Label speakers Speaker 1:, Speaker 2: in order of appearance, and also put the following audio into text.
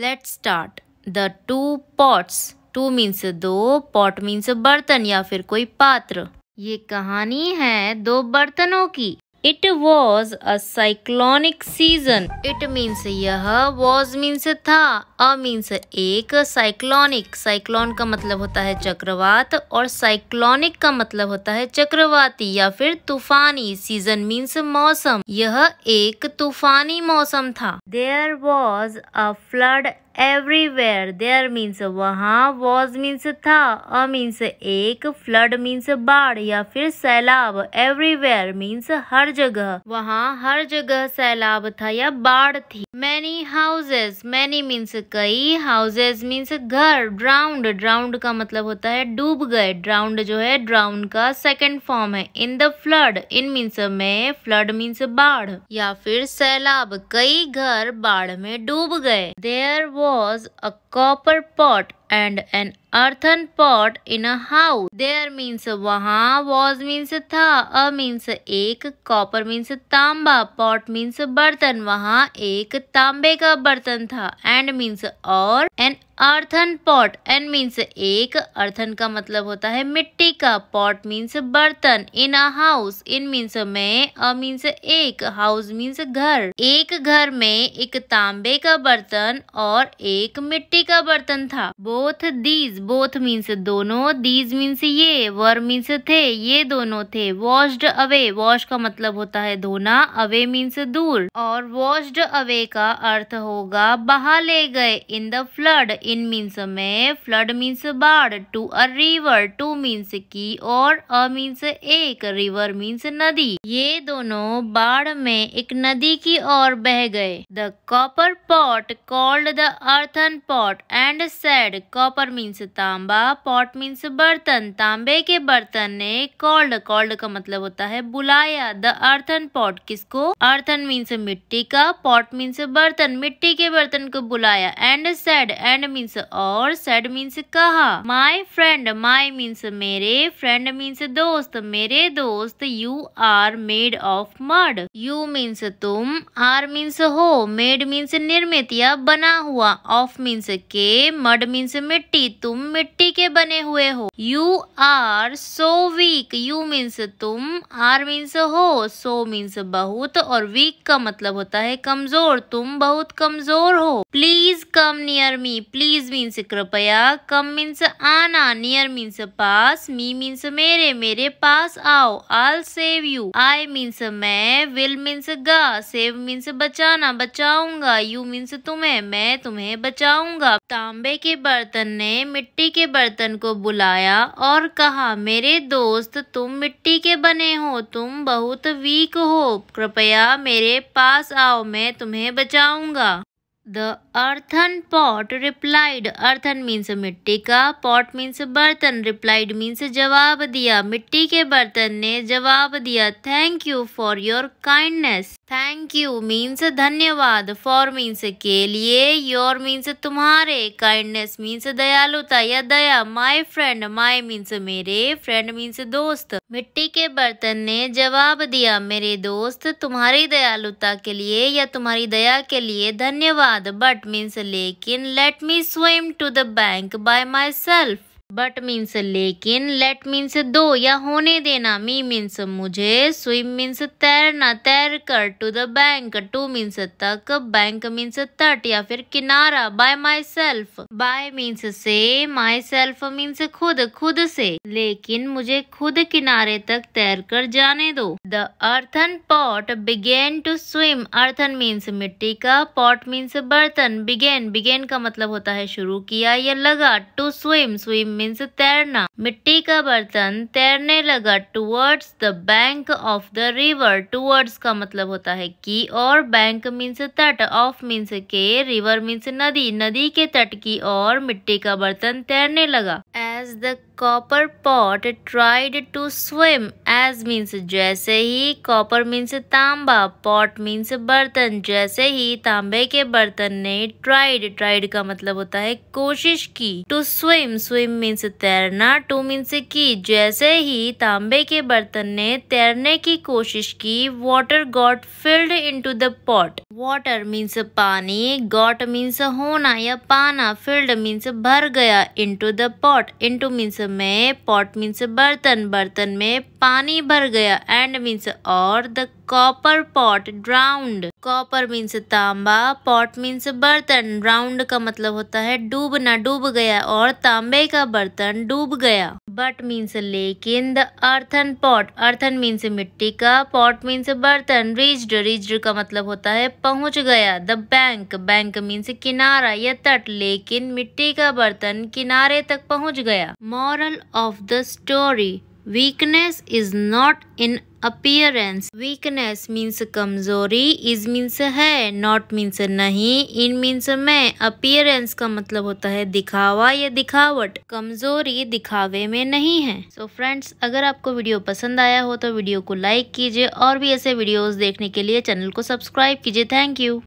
Speaker 1: Let's start the two pots two means दो pot means बर्तन या फिर कोई पात्र ये कहानी है दो बर्तनों की it was a cyclonic season it means यह वॉज मीन्स था अ मीन्स एक साइक्लोनिक साइक्लोन का मतलब होता है चक्रवात और साइक्लोनिक का मतलब होता है चक्रवाती या फिर तूफानी सीजन मीन्स मौसम यह एक तूफानी मौसम था there was a flood everywhere there means वहाँ वॉज मीन्स था अ मीन्स एक फ्लड मीन्स बाढ़ या फिर सैलाब एवरीवेयर मीन्स हर जगह वहाँ हर जगह सैलाब था या बाढ़ थी मैनी हाउसेज मैनी मीन्स कई हाउसेज मीन्स घर ड्राउंड ड्राउंड का मतलब होता है डूब गए ड्राउंड जो है ड्राउंड का सेकंड फॉर्म है in the flood in means में फ्लड मीन्स बाढ़ या फिर सैलाब कई घर बाढ़ में डूब गए there was a copper pot and an earthen pot in a house there means वहाँ वॉज मीन्स था अ मीन्स एक कॉपर मीन्स तांबा पॉट मीन्स बर्तन वहाँ एक तांबे का बर्तन था एंड मीन्स और an earthen pot an means एक अर्थन का मतलब होता है मिट्टी का पॉट मीन्स बर्तन इन अ हाउस इन मीन्स में अ मीन्स एक हाउस मीन्स घर एक घर में एक तांबे का बर्तन और एक मिट्टी का बर्तन था both these these both means दोनों दीज मीन्स ये वर मीन्स थे ये दोनों थे वॉश्ड अवे वॉश का मतलब होता है धोना अवे मीन्स दूर और वॉश्ड अवे का अर्थ होगा बहा ले गए in the flood in means में फ्लड मीन्स बाढ़ to a river to means की और अ मीन्स एक रिवर मीन्स नदी ये दोनों बाढ़ में एक नदी की ओर बह गए the copper pot called the earthen pot and said copper means तांबा पॉट मीन्स बर्तन तांबे के बर्तन ने कॉल्ड कॉल्ड का मतलब होता है बुलाया द अर्थन पॉट किसको अर्थन मीन्स मिट्टी का पॉट मीन्स बर्तन मिट्टी के बर्तन को बुलाया एंड सेड एंड मीन्स और सेड मीन्स कहा माई फ्रेंड माई मीन्स मेरे फ्रेंड मीन्स दोस्त मेरे दोस्त you are made of mud you means तुम आर मीन्स हो मेड मीन्स निर्मित या बना हुआ ऑफ मीन्स के मड मीन्स मिट्टी तुम तुम मिट्टी के बने हुए हो you are so weak you means तुम आर मीन्स हो सो मीन्स बहुत और वीक का मतलब होता है कमजोर तुम बहुत कमजोर हो please come near me please means कृपया कम मीन्स आना नियर मीन्स पास मी मीन्स मेरे मेरे पास आओ I'll save you I means मैं विल मीन्स गा सेव मीन्स बचाना बचाऊंगा यू मीन्स तुम्हें मैं तुम्हें बचाऊंगा तांबे के बर्तन ने मिट्टी के बर्तन को बुलाया और कहा मेरे दोस्त तुम मिट्टी के बने हो तुम बहुत वीक हो कृपया मेरे पास आओ मैं तुम्हें बचाऊंगा the earthen pot replied earthen means मिट्टी का पॉट मीन्स बर्तन रिप्लाइड मीन्स जवाब दिया मिट्टी के बर्तन ने जवाब दिया thank you for your kindness thank you means धन्यवाद फॉर मीन्स के लिए योर मीन्स तुम्हारे काइंडनेस मीन्स दयालुता या दया माई फ्रेंड माई मीन्स मेरे फ्रेंड मीन्स दोस्त मिट्टी के बर्तन ने जवाब दिया मेरे दोस्त तुम्हारी दयालुता के लिए या तुम्हारी दया के लिए धन्यवाद but means lekin let me swim to the bank by myself. But means लेकिन लेट मीन्स दो या होने देना मी मीन्स मुझे स्विम मीन्स तैरना तैर कर to the bank to means तक बैंक मीन्स तट या फिर किनारा by myself by means से माई सेल्फ मीन्स खुद खुद से लेकिन मुझे खुद किनारे तक तैर कर जाने दो the earthen pot began to swim earthen means मिट्टी का पॉट मीन्स बर्तन बिगेन बिगेन का मतलब होता है शुरू किया या लगा टू स्विम स्विम मीन्स तैरना मिट्टी का बर्तन तैरने लगा towards the bank of the river towards का मतलब होता है की और बैंक मीन्स तट ऑफ मीन्स के रिवर मीन्स नदी नदी के तट की और मिट्टी का बर्तन तैरने लगा as the copper pot tried to swim as means जैसे ही कॉपर मीन्स तांबा पॉट मीन्स बर्तन जैसे ही तांबे के बर्तन ने ट्राइड ट्राइड का मतलब होता है कोशिश की टू स्विम स्विम मीन्स तैरना टू मीन्स की जैसे ही तांबे के बर्तन ने तैरने की कोशिश की water got filled to the pot water means पानी गॉट मीन्स होना या पाना फिल्ड मीन्स भर गया to the pot to means में पॉट मीन्स बर्तन बर्तन में पानी भर गया एंड मीन्स और the copper pot drowned copper means तांबा पॉट मीन्स बर्तन ड्राउंड का मतलब होता है डूबना डूब गया और तांबे का बर्तन डूब गया बट मीन्स लेकिन the earthen pot earthen means मिट्टी का पॉट मीन्स बर्तन रिज्ड रिज्ड का मतलब होता है पहुंच गया द बैंक बैंक मीन्स किनारा या तट लेकिन मिट्टी का बर्तन किनारे तक पहुंच गया moral of the story weakness is not in appearance weakness means कमजोरी इज मीन्स है नॉट मीन्स नहीं इन मीन्स में अपियरेंस का मतलब होता है दिखावा या दिखावट कमजोरी दिखावे में नहीं है सो so फ्रेंड्स अगर आपको वीडियो पसंद आया हो तो वीडियो को लाइक कीजिए और भी ऐसे वीडियोस देखने के लिए चैनल को सब्सक्राइब कीजिए थैंक यू